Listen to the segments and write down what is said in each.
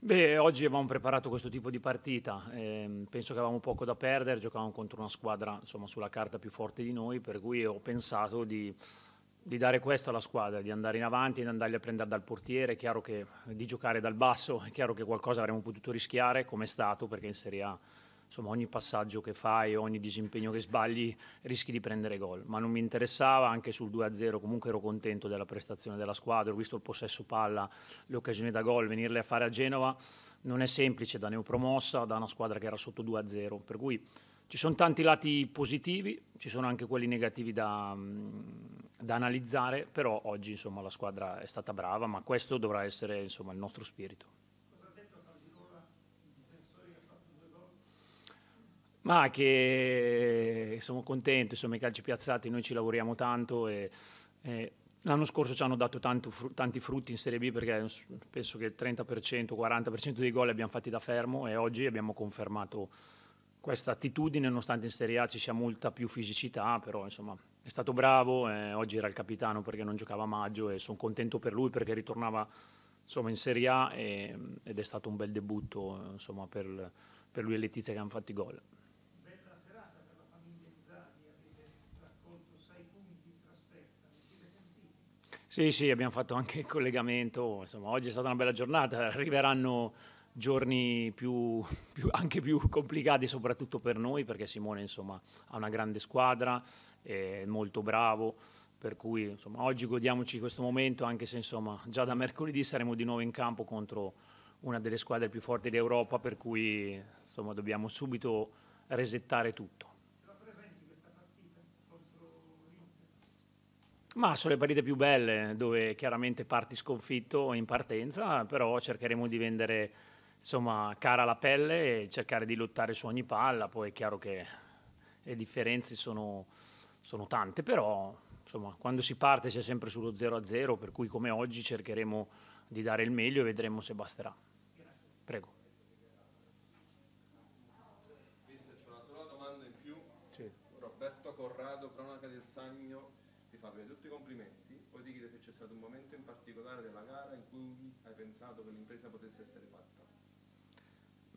Beh, oggi avevamo preparato questo tipo di partita, ehm, penso che avevamo poco da perdere, giocavamo contro una squadra insomma, sulla carta più forte di noi, per cui ho pensato di, di, dare questo alla squadra, di andare in avanti, di andarli a prendere dal portiere, è chiaro che eh, di giocare dal basso, è chiaro che qualcosa avremmo potuto rischiare, come è stato, perché in Serie A insomma ogni passaggio che fai, ogni disimpegno che sbagli rischi di prendere gol, ma non mi interessava anche sul 2-0, comunque ero contento della prestazione della squadra, ho visto il possesso palla, le occasioni da gol, venirle a fare a Genova non è semplice da neopromossa, da una squadra che era sotto 2-0, per cui ci sono tanti lati positivi, ci sono anche quelli negativi da, da analizzare, però oggi insomma, la squadra è stata brava, ma questo dovrà essere insomma, il nostro spirito. Ma che eh, sono contento, insomma i calci piazzati, noi ci lavoriamo tanto e, e l'anno scorso ci hanno dato tanto, tanti frutti in Serie B perché penso che il 30%, 40% dei gol li abbiamo fatti da fermo e oggi abbiamo confermato questa attitudine, nonostante in Serie A ci sia molta più fisicità, però insomma è stato bravo, eh, oggi era il capitano perché non giocava a maggio e sono contento per lui perché ritornava insomma, in Serie A e, ed è stato un bel debutto insomma, per, per lui e Letizia che hanno fatto i gol. Sì, sì, abbiamo fatto anche il collegamento, insomma oggi è stata una bella giornata, arriveranno giorni più, più, anche più complicati soprattutto per noi perché Simone insomma, ha una grande squadra, è molto bravo, per cui insomma, oggi godiamoci questo momento anche se insomma, già da mercoledì saremo di nuovo in campo contro una delle squadre più forti d'Europa per cui dobbiamo subito resettare tutto. Ma sono le partite più belle, dove chiaramente parti sconfitto in partenza, però cercheremo di vendere insomma, cara la pelle e cercare di lottare su ogni palla. Poi è chiaro che le differenze sono, sono tante, però insomma, quando si parte c'è sempre sullo 0-0, per cui come oggi cercheremo di dare il meglio e vedremo se basterà. Prego. C'è una sola domanda in più. Sì. Roberto Corrado, cronaca del Sagno ti di farvi tutti i complimenti, poi ti chiede se c'è stato un momento in particolare della gara in cui hai pensato che l'impresa potesse essere fatta.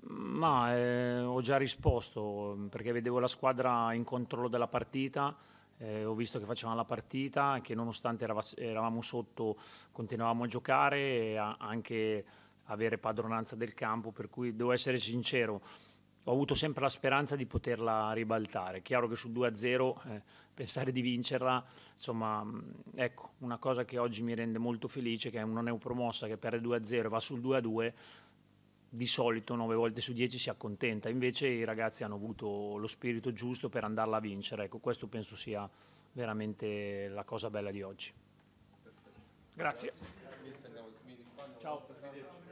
Ma mm, eh, ho già risposto perché vedevo la squadra in controllo della partita. Eh, ho visto che facevano la partita, che nonostante eravamo sotto continuavamo a giocare e a anche avere padronanza del campo, per cui devo essere sincero, ho avuto sempre la speranza di poterla ribaltare. chiaro che sul 2-0 eh, pensare di vincerla, insomma, ecco, una cosa che oggi mi rende molto felice, che è una neopromossa che perde 2-0 e va sul 2-2, di solito 9 volte su 10 si accontenta, invece i ragazzi hanno avuto lo spirito giusto per andarla a vincere. Ecco, questo penso sia veramente la cosa bella di oggi. Grazie. Grazie. Ciao.